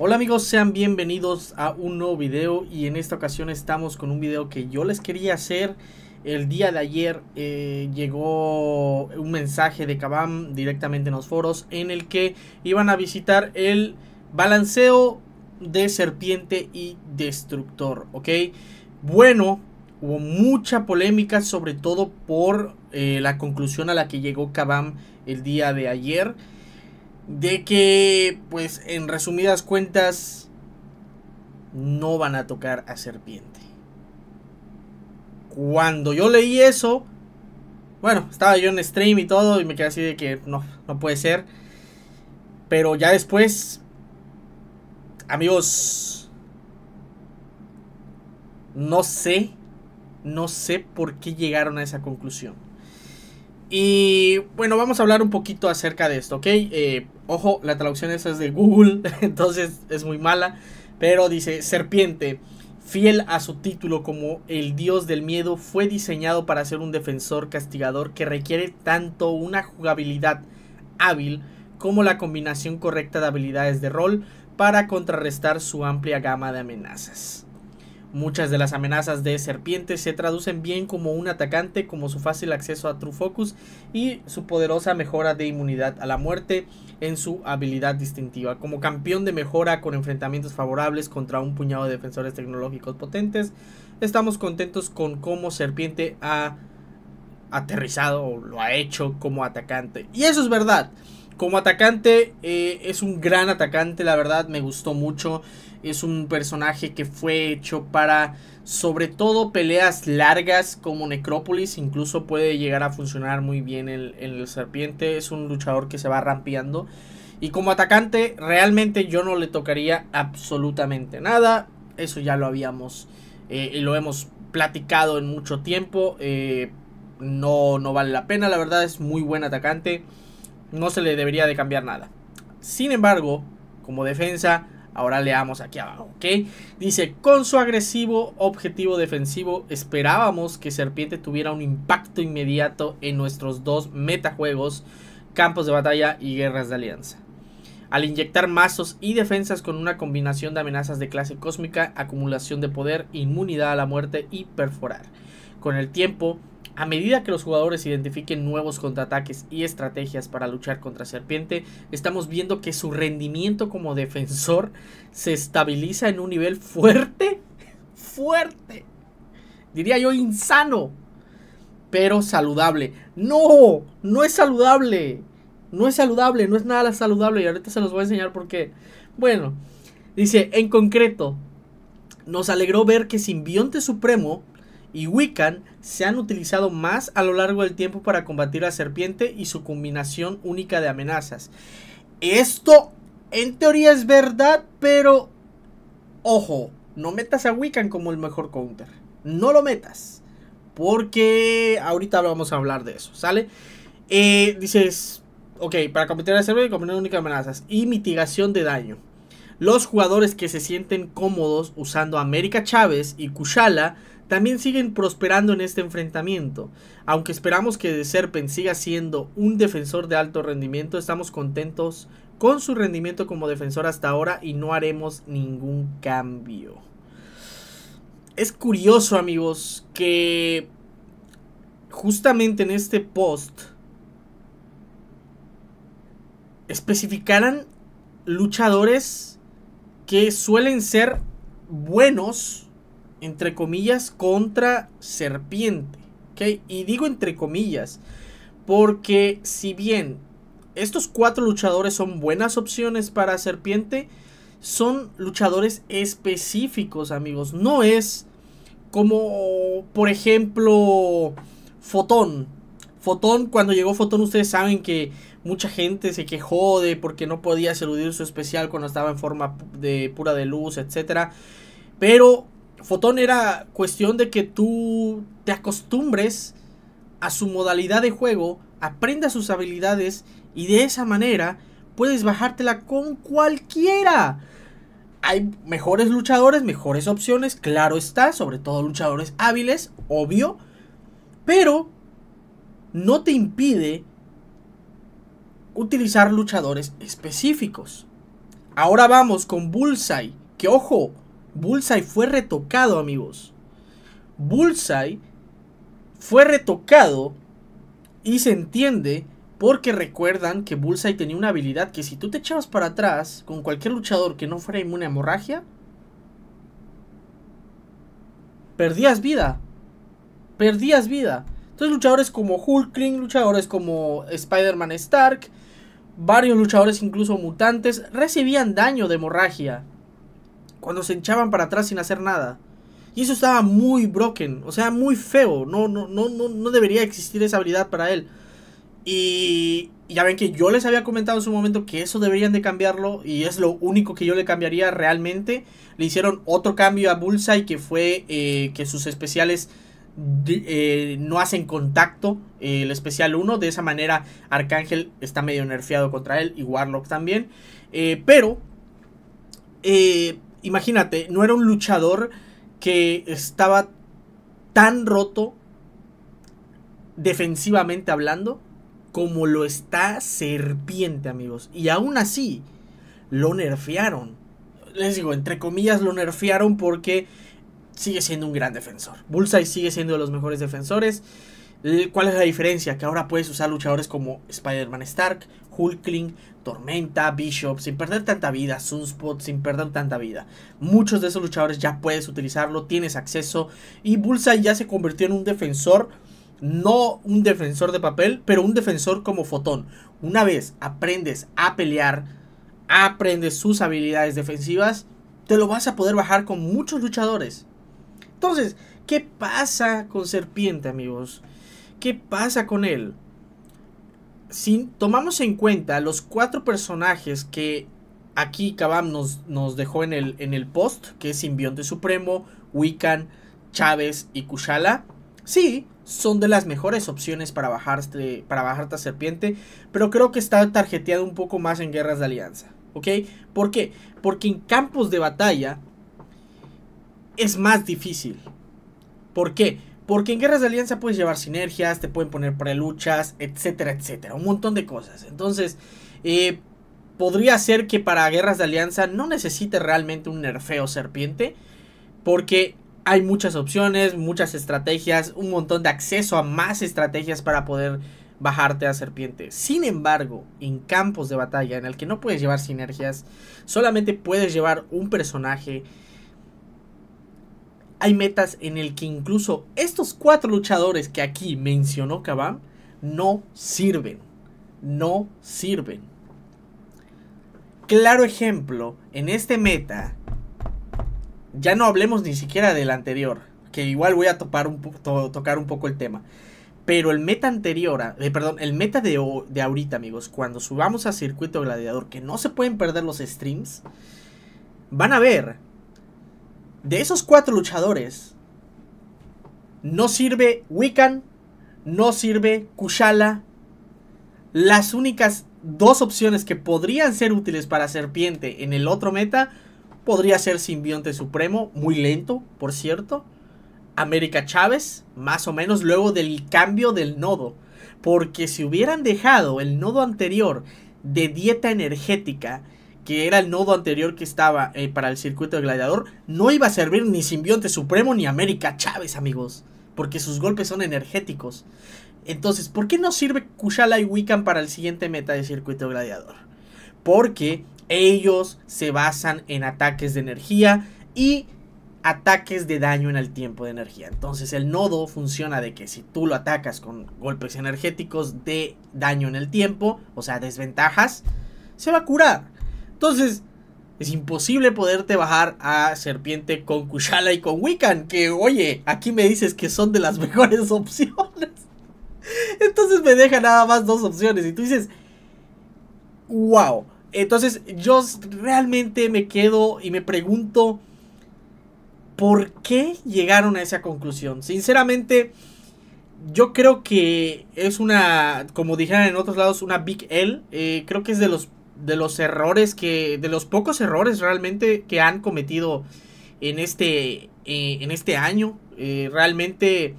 Hola amigos, sean bienvenidos a un nuevo video y en esta ocasión estamos con un video que yo les quería hacer. El día de ayer eh, llegó un mensaje de Kabam directamente en los foros en el que iban a visitar el balanceo de serpiente y destructor, ¿ok? Bueno, hubo mucha polémica sobre todo por eh, la conclusión a la que llegó Kabam el día de ayer de que, pues, en resumidas cuentas, no van a tocar a Serpiente. Cuando yo leí eso, bueno, estaba yo en stream y todo, y me quedé así de que no, no puede ser. Pero ya después, amigos, no sé, no sé por qué llegaron a esa conclusión. Y bueno, vamos a hablar un poquito acerca de esto, ¿ok? Eh, ojo, la traducción esa es de Google, entonces es muy mala, pero dice, serpiente, fiel a su título como el dios del miedo, fue diseñado para ser un defensor castigador que requiere tanto una jugabilidad hábil como la combinación correcta de habilidades de rol para contrarrestar su amplia gama de amenazas. Muchas de las amenazas de Serpiente se traducen bien como un atacante, como su fácil acceso a True Focus y su poderosa mejora de inmunidad a la muerte en su habilidad distintiva. Como campeón de mejora con enfrentamientos favorables contra un puñado de defensores tecnológicos potentes, estamos contentos con cómo Serpiente ha aterrizado o lo ha hecho como atacante. Y eso es verdad como atacante, eh, es un gran atacante, la verdad, me gustó mucho. Es un personaje que fue hecho para, sobre todo, peleas largas como Necrópolis. Incluso puede llegar a funcionar muy bien en, el Serpiente. Es un luchador que se va rampeando. Y como atacante, realmente yo no le tocaría absolutamente nada. Eso ya lo habíamos, y eh, lo hemos platicado en mucho tiempo. Eh, no, no vale la pena, la verdad, es muy buen atacante no se le debería de cambiar nada. Sin embargo, como defensa, ahora leamos aquí abajo, ¿ok? Dice, con su agresivo objetivo defensivo esperábamos que Serpiente tuviera un impacto inmediato en nuestros dos metajuegos, campos de batalla y guerras de alianza. Al inyectar mazos y defensas con una combinación de amenazas de clase cósmica, acumulación de poder, inmunidad a la muerte y perforar. Con el tiempo, a medida que los jugadores identifiquen nuevos contraataques y estrategias para luchar contra Serpiente, estamos viendo que su rendimiento como defensor se estabiliza en un nivel fuerte, fuerte, diría yo insano, pero saludable. No, no es saludable, no es saludable, no es nada saludable y ahorita se los voy a enseñar porque, bueno, dice, en concreto, nos alegró ver que Simbionte Supremo y Wiccan se han utilizado más a lo largo del tiempo para combatir a la serpiente y su combinación única de amenazas. Esto en teoría es verdad, pero ojo, no metas a Wiccan como el mejor counter. No lo metas. Porque ahorita vamos a hablar de eso, ¿sale? Eh, dices, ok, para combatir a la serpiente con combinar única de amenazas y mitigación de daño. Los jugadores que se sienten cómodos usando América Chávez y Kushala también siguen prosperando en este enfrentamiento. Aunque esperamos que de Serpent siga siendo un defensor de alto rendimiento, estamos contentos con su rendimiento como defensor hasta ahora y no haremos ningún cambio. Es curioso, amigos, que justamente en este post especificaran luchadores que suelen ser buenos entre comillas, contra serpiente. ¿okay? Y digo entre comillas, porque si bien estos cuatro luchadores son buenas opciones para serpiente, son luchadores específicos, amigos. No es como, por ejemplo, Fotón. Fotón, cuando llegó Fotón, ustedes saben que mucha gente se quejó de porque no podía saludar su especial cuando estaba en forma de pura de luz, etc. Pero Fotón era cuestión de que tú te acostumbres a su modalidad de juego, aprendas sus habilidades y de esa manera puedes bajártela con cualquiera. Hay mejores luchadores, mejores opciones, claro está, sobre todo luchadores hábiles, obvio, pero no te impide utilizar luchadores específicos. Ahora vamos con Bullseye, que ojo, Bullseye fue retocado, amigos. Bullseye fue retocado y se entiende porque recuerdan que Bullseye tenía una habilidad que si tú te echabas para atrás con cualquier luchador que no fuera inmune a hemorragia, perdías vida. Perdías vida. Entonces luchadores como Hulkling, luchadores como Spider-Man Stark, varios luchadores incluso mutantes, recibían daño de hemorragia cuando se hinchaban para atrás sin hacer nada. Y eso estaba muy broken, o sea, muy feo. No, no, no, no, debería existir esa habilidad para él. Y ya ven que yo les había comentado en su momento que eso deberían de cambiarlo y es lo único que yo le cambiaría realmente. Le hicieron otro cambio a Bullseye que fue eh, que sus especiales eh, no hacen contacto, eh, el especial 1. De esa manera Arcángel está medio nerfeado contra él y Warlock también. pero imagínate, no era un luchador que estaba tan roto defensivamente hablando como lo está Serpiente, amigos. Y aún así, lo nerfearon. Les digo, entre comillas, lo nerfearon porque sigue siendo un gran defensor. Bullseye sigue siendo de los mejores defensores. Eh, ¿Cuál es la diferencia? Que ahora puedes usar luchadores como Spider-Man Stark, Hulkling, Tormenta, Bishop, sin perder tanta vida, Sunspot, sin perder tanta vida. Muchos de esos luchadores ya puedes utilizarlo, tienes acceso. Y Bullseye ya se convirtió en un defensor, no un defensor de papel, pero un defensor como fotón. Una vez aprendes a pelear, aprendes sus habilidades defensivas, te lo vas a poder bajar con muchos luchadores. Entonces, ¿qué pasa con Serpiente, amigos? ¿Qué pasa con él? Si tomamos en cuenta los cuatro personajes que aquí Kabam nos, nos dejó en el, en el post, que es Simbionte Supremo, Wiccan, Chávez y Kushala, sí, son de las mejores opciones para bajarte, para a Serpiente, pero creo que está tarjeteado un poco más en guerras de alianza, ¿ok? ¿Por qué? Porque en campos de batalla es más difícil. ¿Por qué? Porque en guerras de alianza puedes llevar sinergias, te pueden poner preluchas, etcétera, etcétera. Un montón de cosas. Entonces, eh, podría ser que para guerras de alianza no necesite realmente un nerfeo serpiente. Porque hay muchas opciones, muchas estrategias, un montón de acceso a más estrategias para poder bajarte a serpiente. Sin embargo, en campos de batalla en el que no puedes llevar sinergias, solamente puedes llevar un personaje hay metas en el que incluso estos cuatro luchadores que aquí mencionó Kabam no sirven. No sirven. Claro ejemplo, en este meta, ya no hablemos ni siquiera del anterior, que igual voy a tocar un poco el tema. Pero el meta anterior, eh, perdón, el meta de, de, ahorita, amigos, cuando subamos a Circuito Gladiador, que no se pueden perder los streams, van a ver de esos cuatro luchadores, no sirve Wiccan, no sirve Kushala. Las únicas dos opciones que podrían ser útiles para Serpiente en el otro meta podría ser Simbionte Supremo, muy lento, por cierto. América Chávez, más o menos luego del cambio del nodo. Porque si hubieran dejado el nodo anterior de dieta energética que era el nodo anterior que estaba eh, para el circuito de gladiador, no iba a servir ni simbionte supremo ni América Chávez, amigos, porque sus golpes son energéticos. Entonces, ¿por qué no sirve Kushala y Wiccan para el siguiente meta de circuito de gladiador? Porque ellos se basan en ataques de energía y ataques de daño en el tiempo de energía. Entonces el nodo funciona de que si tú lo atacas con golpes energéticos de daño en el tiempo, o sea, desventajas, se va a curar. Entonces, es imposible poderte bajar a Serpiente con Kushala y con Wiccan, que oye, aquí me dices que son de las mejores opciones. Entonces me deja nada más dos opciones y tú dices, wow. Entonces yo realmente me quedo y me pregunto, ¿por qué llegaron a esa conclusión? Sinceramente, yo creo que es una, como dijeron en otros lados, una Big L. Eh, creo que es de los de los errores que, de los pocos errores realmente que han cometido en este, eh, en este año. Eh, realmente,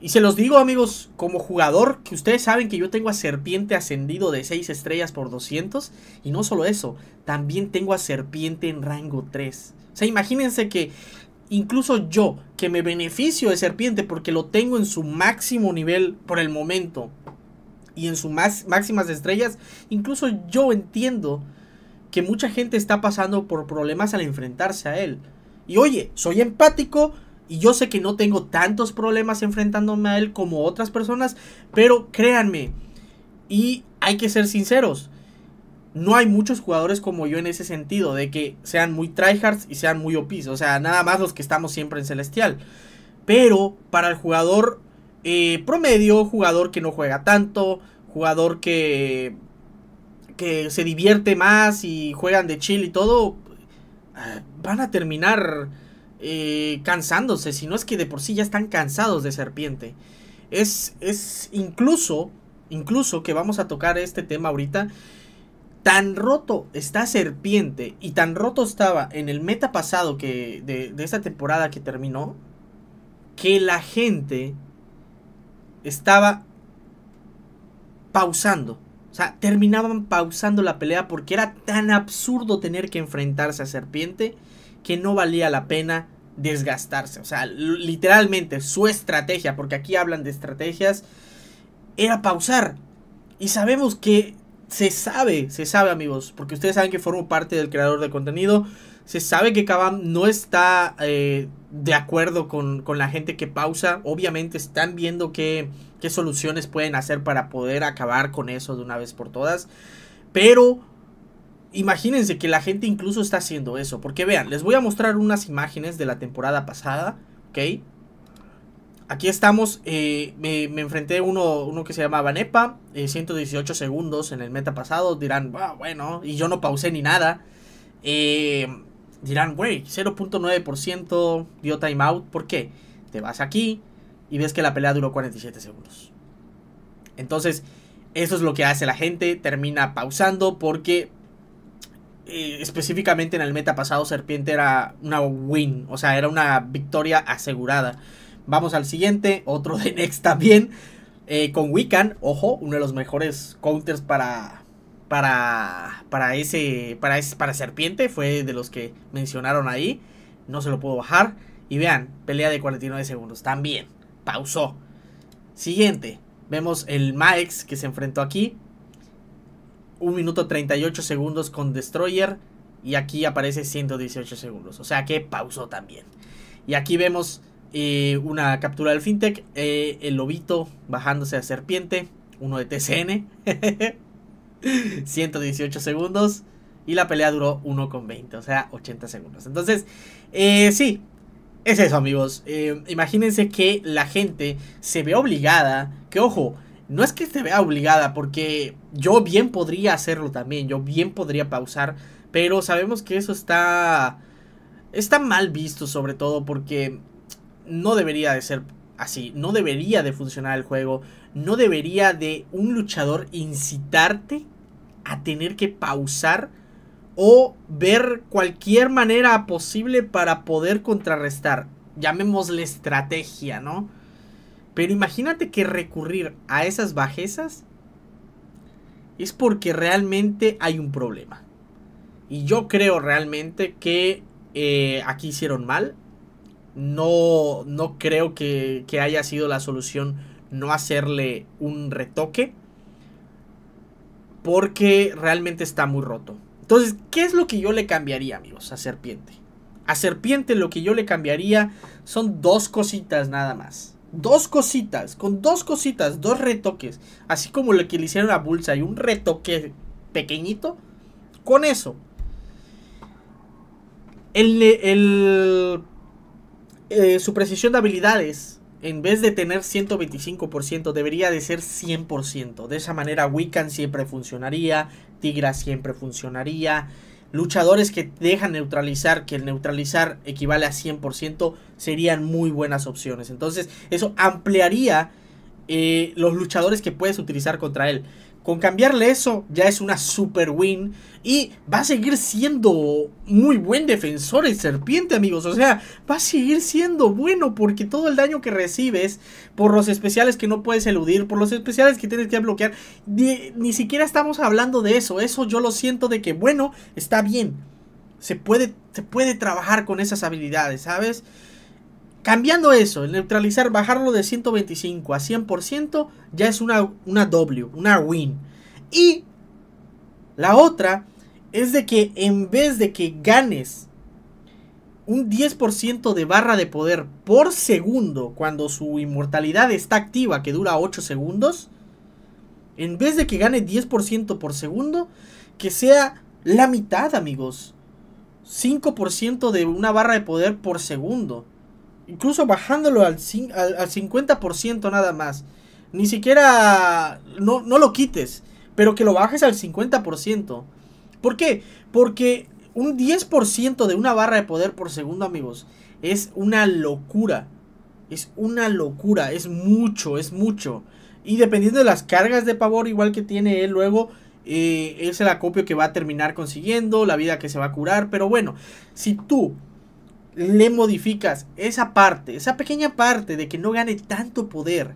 y se los digo amigos, como jugador, que ustedes saben que yo tengo a Serpiente ascendido de 6 estrellas por 200. Y no solo eso, también tengo a Serpiente en rango 3. O sea, imagínense que incluso yo, que me beneficio de Serpiente porque lo tengo en su máximo nivel por el momento, y en sus máximas estrellas, incluso yo entiendo que mucha gente está pasando por problemas al enfrentarse a él. Y oye, soy empático y yo sé que no tengo tantos problemas enfrentándome a él como otras personas, pero créanme, y hay que ser sinceros, no hay muchos jugadores como yo en ese sentido, de que sean muy tryhards y sean muy opis, o sea, nada más los que estamos siempre en celestial. Pero para el jugador eh, promedio, jugador que no juega tanto, jugador que, que se divierte más y juegan de chill y todo, ah, van a terminar eh, cansándose, si no es que de por sí ya están cansados de serpiente. Es, es incluso, incluso que vamos a tocar este tema ahorita, tan roto está Serpiente y tan roto estaba en el meta pasado que de, de esta temporada que terminó, que la gente estaba pausando. O sea, terminaban pausando la pelea porque era tan absurdo tener que enfrentarse a Serpiente que no valía la pena desgastarse. O sea, literalmente su estrategia, porque aquí hablan de estrategias, era pausar. Y sabemos que se sabe, se sabe amigos, porque ustedes saben que formo parte del creador de contenido. Se sabe que Kabam no está eh, de acuerdo con, la gente que pausa. Obviamente están viendo qué, soluciones pueden hacer para poder acabar con eso de una vez por todas. Pero imagínense que la gente incluso está haciendo eso. Porque vean, les voy a mostrar unas imágenes de la temporada pasada. ¿Ok? Aquí estamos, eh, me, enfrenté a uno, que se llamaba Nepa. 118 segundos en el meta pasado, dirán, bueno, y yo no pausé ni nada. Eh, dirán, güey, 0.9% dio timeout. ¿Por qué? Te vas aquí y ves que la pelea duró 47 segundos. Entonces, eso es lo que hace la gente. Termina pausando porque eh, específicamente en el meta pasado Serpiente era una win. O sea, era una victoria asegurada. Vamos al siguiente. Otro de Next también. Eh, con Wiccan, ojo, uno de los mejores counters para, para, para, ese, para, ese, para Serpiente, fue de los que mencionaron ahí, no se lo puedo bajar. Y vean, pelea de 49 segundos, también, pausó. Siguiente, vemos el Max que se enfrentó aquí, 1 minuto 38 segundos con Destroyer y aquí aparece 118 segundos, o sea que pausó también. Y aquí vemos eh, una captura del fintech, eh, el lobito bajándose a serpiente, uno de TCN. 118 segundos. Y la pelea duró 1,20, o sea, 80 segundos. Entonces, eh, sí, es eso, amigos. Eh, imagínense que la gente se ve obligada. Que ojo, no es que se vea obligada, porque yo bien podría hacerlo también. Yo bien podría pausar. Pero sabemos que eso está. Está mal visto, sobre todo, porque no debería de ser así. No debería de funcionar el juego. No debería de un luchador incitarte a tener que pausar o ver cualquier manera posible para poder contrarrestar. Llamémosle estrategia, ¿no? Pero imagínate que recurrir a esas bajezas es porque realmente hay un problema. Y yo creo realmente que eh, aquí hicieron mal. No, no creo que, que haya sido la solución no hacerle un retoque porque realmente está muy roto. Entonces, ¿qué es lo que yo le cambiaría, amigos, a Serpiente? A Serpiente lo que yo le cambiaría son dos cositas nada más. Dos cositas, con dos cositas, dos retoques. Así como lo que le hicieron a Bulsa, y un retoque pequeñito. Con eso. El, el eh, su precisión de habilidades en vez de tener 125%, debería de ser 100%. De esa manera Wiccan siempre funcionaría, Tigra siempre funcionaría. Luchadores que dejan neutralizar, que el neutralizar equivale a 100%, serían muy buenas opciones. Entonces eso ampliaría eh, los luchadores que puedes utilizar contra él. Con cambiarle eso ya es una super win. Y va a seguir siendo muy buen defensor el serpiente, amigos. O sea, va a seguir siendo bueno porque todo el daño que recibes por los especiales que no puedes eludir, por los especiales que tienes que bloquear, ni, siquiera estamos hablando de eso. Eso yo lo siento de que, bueno, está bien. Se puede, se puede trabajar con esas habilidades, ¿sabes? Cambiando eso, neutralizar, bajarlo de 125 a 100%, ya es una, una W, una win. Y la otra es de que en vez de que ganes un 10% de barra de poder por segundo cuando su inmortalidad está activa, que dura 8 segundos, en vez de que gane 10% por segundo, que sea la mitad, amigos. 5% de una barra de poder por segundo incluso bajándolo al, al, 50% nada más. Ni siquiera no, lo quites, pero que lo bajes al 50%. ¿Por qué? Porque un 10% de una barra de poder por segundo, amigos, es una locura. Es una locura, es mucho, es mucho. Y dependiendo de las cargas de pavor, igual que tiene él luego, eh, es el acopio que va a terminar consiguiendo, la vida que se va a curar. Pero bueno, si tú le modificas esa parte, esa pequeña parte de que no gane tanto poder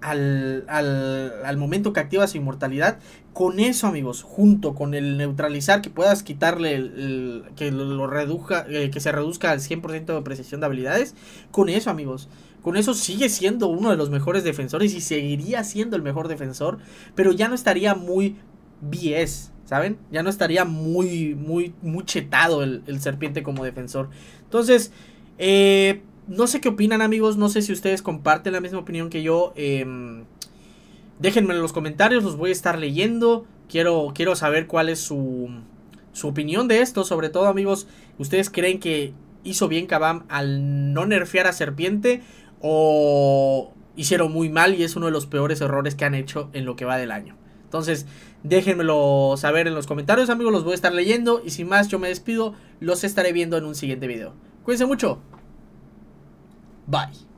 al, momento que activa su inmortalidad, con eso amigos, junto con el neutralizar, que puedas quitarle, que, lo reduja, eh, que se reduzca al 100% de precisión de habilidades, con eso amigos, con eso sigue siendo uno de los mejores defensores y seguiría siendo el mejor defensor, pero ya no estaría muy BS ¿saben? Ya no estaría muy, muy, muy chetado el, serpiente como defensor. Entonces, eh, no sé qué opinan amigos, no sé si ustedes comparten la misma opinión que yo. Em, déjenme en los comentarios, los voy a estar leyendo. Quiero, quiero saber cuál es su, su opinión de esto, sobre todo amigos, ¿ustedes creen que hizo bien Kabam al no nerfear a Serpiente o hicieron muy mal y es uno de los peores errores que han hecho en lo que va del año? Entonces, déjenmelo saber en los comentarios, amigos. Los voy a estar leyendo. Y sin más, yo me despido. Los estaré viendo en un siguiente video. Cuídense mucho. Bye.